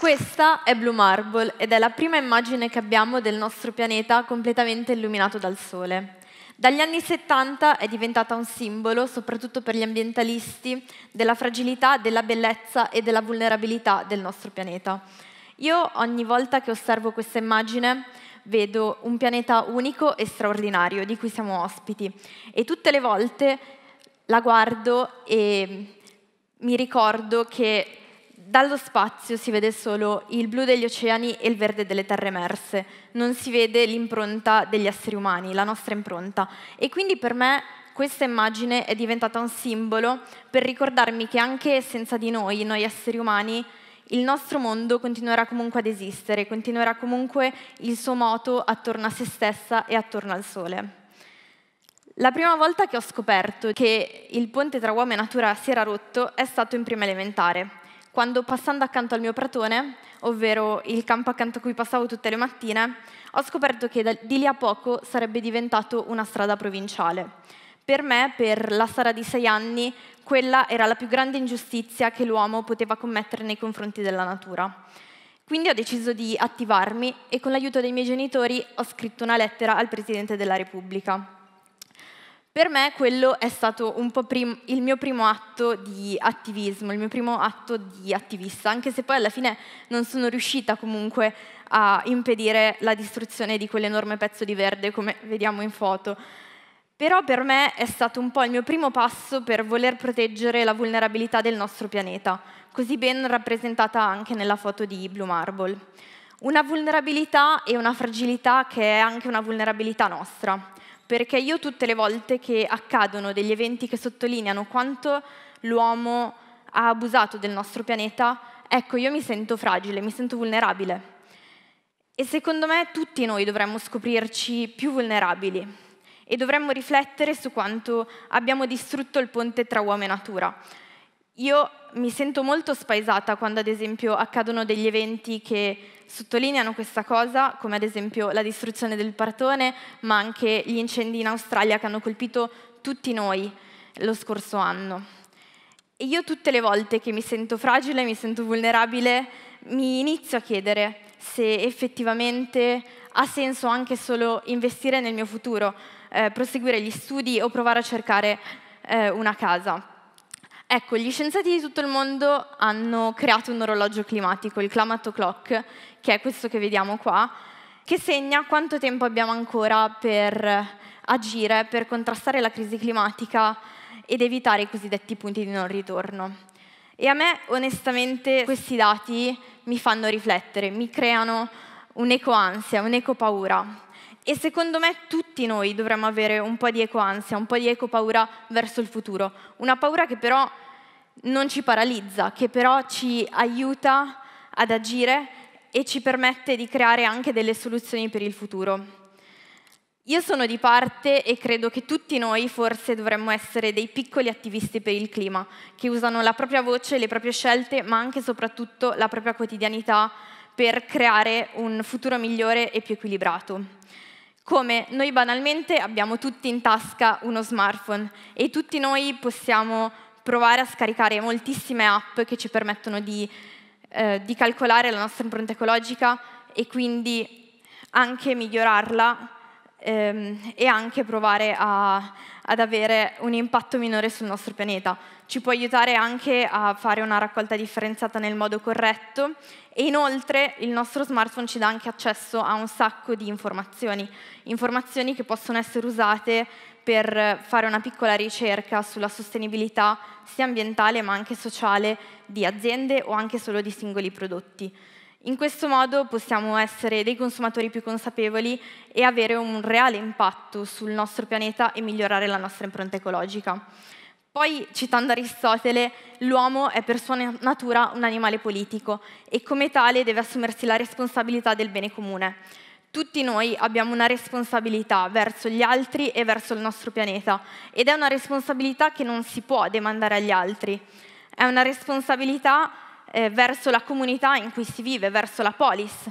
Questa è Blue Marble ed è la prima immagine che abbiamo del nostro pianeta completamente illuminato dal Sole. Dagli anni 70 è diventata un simbolo, soprattutto per gli ambientalisti, della fragilità, della bellezza e della vulnerabilità del nostro pianeta. Io ogni volta che osservo questa immagine vedo un pianeta unico e straordinario di cui siamo ospiti e tutte le volte la guardo e mi ricordo che dallo spazio si vede solo il blu degli oceani e il verde delle terre emerse, non si vede l'impronta degli esseri umani, la nostra impronta. E quindi per me questa immagine è diventata un simbolo per ricordarmi che anche senza di noi, noi esseri umani, il nostro mondo continuerà comunque ad esistere, continuerà comunque il suo moto attorno a se stessa e attorno al sole. La prima volta che ho scoperto che il ponte tra uomo e natura si era rotto è stato in prima elementare quando passando accanto al mio pratone, ovvero il campo accanto a cui passavo tutte le mattine, ho scoperto che di lì a poco sarebbe diventato una strada provinciale. Per me, per la Sara di sei anni, quella era la più grande ingiustizia che l'uomo poteva commettere nei confronti della natura. Quindi ho deciso di attivarmi e con l'aiuto dei miei genitori ho scritto una lettera al Presidente della Repubblica. Per me quello è stato un po' il mio primo atto di attivismo, il mio primo atto di attivista, anche se poi alla fine non sono riuscita comunque a impedire la distruzione di quell'enorme pezzo di verde come vediamo in foto. Però per me è stato un po' il mio primo passo per voler proteggere la vulnerabilità del nostro pianeta, così ben rappresentata anche nella foto di Blue Marble. Una vulnerabilità e una fragilità che è anche una vulnerabilità nostra perché io tutte le volte che accadono degli eventi che sottolineano quanto l'uomo ha abusato del nostro pianeta, ecco, io mi sento fragile, mi sento vulnerabile. E secondo me tutti noi dovremmo scoprirci più vulnerabili e dovremmo riflettere su quanto abbiamo distrutto il ponte tra uomo e natura. Io mi sento molto spaesata quando ad esempio accadono degli eventi che sottolineano questa cosa, come ad esempio la distruzione del partone, ma anche gli incendi in Australia che hanno colpito tutti noi lo scorso anno. E io tutte le volte che mi sento fragile, mi sento vulnerabile, mi inizio a chiedere se effettivamente ha senso anche solo investire nel mio futuro, eh, proseguire gli studi o provare a cercare eh, una casa. Ecco, gli scienziati di tutto il mondo hanno creato un orologio climatico, il Climate Clock, che è questo che vediamo qua, che segna quanto tempo abbiamo ancora per agire, per contrastare la crisi climatica ed evitare i cosiddetti punti di non ritorno. E a me, onestamente, questi dati mi fanno riflettere, mi creano un'ecoansia, un'ecopaura, e secondo me tutti noi dovremmo avere un po' di ecoansia, un po' di eco paura verso il futuro, una paura che però non ci paralizza, che però ci aiuta ad agire e ci permette di creare anche delle soluzioni per il futuro. Io sono di parte e credo che tutti noi forse dovremmo essere dei piccoli attivisti per il clima, che usano la propria voce, le proprie scelte, ma anche e soprattutto la propria quotidianità per creare un futuro migliore e più equilibrato come noi banalmente abbiamo tutti in tasca uno smartphone e tutti noi possiamo provare a scaricare moltissime app che ci permettono di, eh, di calcolare la nostra impronta ecologica e quindi anche migliorarla ehm, e anche provare a, ad avere un impatto minore sul nostro pianeta. Ci può aiutare anche a fare una raccolta differenziata nel modo corretto e inoltre il nostro smartphone ci dà anche accesso a un sacco di informazioni, informazioni che possono essere usate per fare una piccola ricerca sulla sostenibilità sia ambientale ma anche sociale di aziende o anche solo di singoli prodotti. In questo modo possiamo essere dei consumatori più consapevoli e avere un reale impatto sul nostro pianeta e migliorare la nostra impronta ecologica. Poi, citando Aristotele, l'uomo è per sua natura un animale politico e come tale deve assumersi la responsabilità del bene comune. Tutti noi abbiamo una responsabilità verso gli altri e verso il nostro pianeta ed è una responsabilità che non si può demandare agli altri. È una responsabilità che eh, verso la comunità in cui si vive, verso la polis.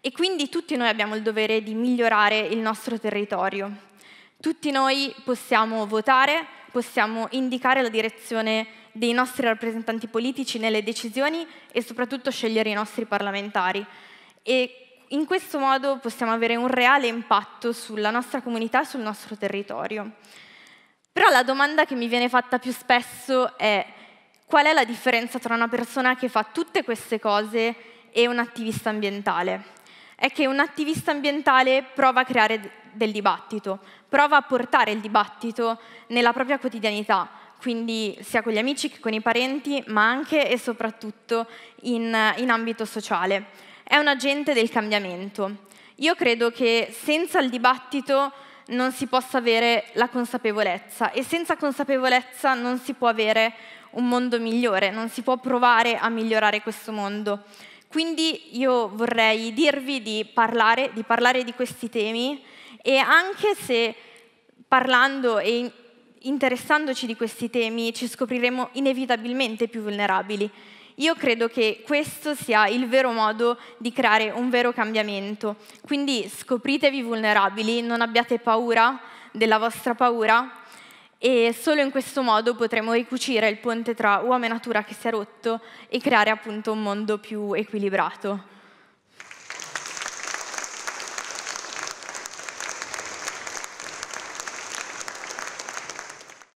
E quindi tutti noi abbiamo il dovere di migliorare il nostro territorio. Tutti noi possiamo votare, possiamo indicare la direzione dei nostri rappresentanti politici nelle decisioni e soprattutto scegliere i nostri parlamentari. E in questo modo possiamo avere un reale impatto sulla nostra comunità e sul nostro territorio. Però la domanda che mi viene fatta più spesso è qual è la differenza tra una persona che fa tutte queste cose e un attivista ambientale? È che un attivista ambientale prova a creare del dibattito, prova a portare il dibattito nella propria quotidianità, quindi sia con gli amici che con i parenti, ma anche e soprattutto in, in ambito sociale. È un agente del cambiamento. Io credo che senza il dibattito non si possa avere la consapevolezza e senza consapevolezza non si può avere un mondo migliore, non si può provare a migliorare questo mondo. Quindi io vorrei dirvi di parlare, di, parlare di questi temi e anche se parlando e interessandoci di questi temi ci scopriremo inevitabilmente più vulnerabili io credo che questo sia il vero modo di creare un vero cambiamento. Quindi scopritevi vulnerabili, non abbiate paura della vostra paura e solo in questo modo potremo ricucire il ponte tra uomo e natura che si è rotto e creare appunto un mondo più equilibrato.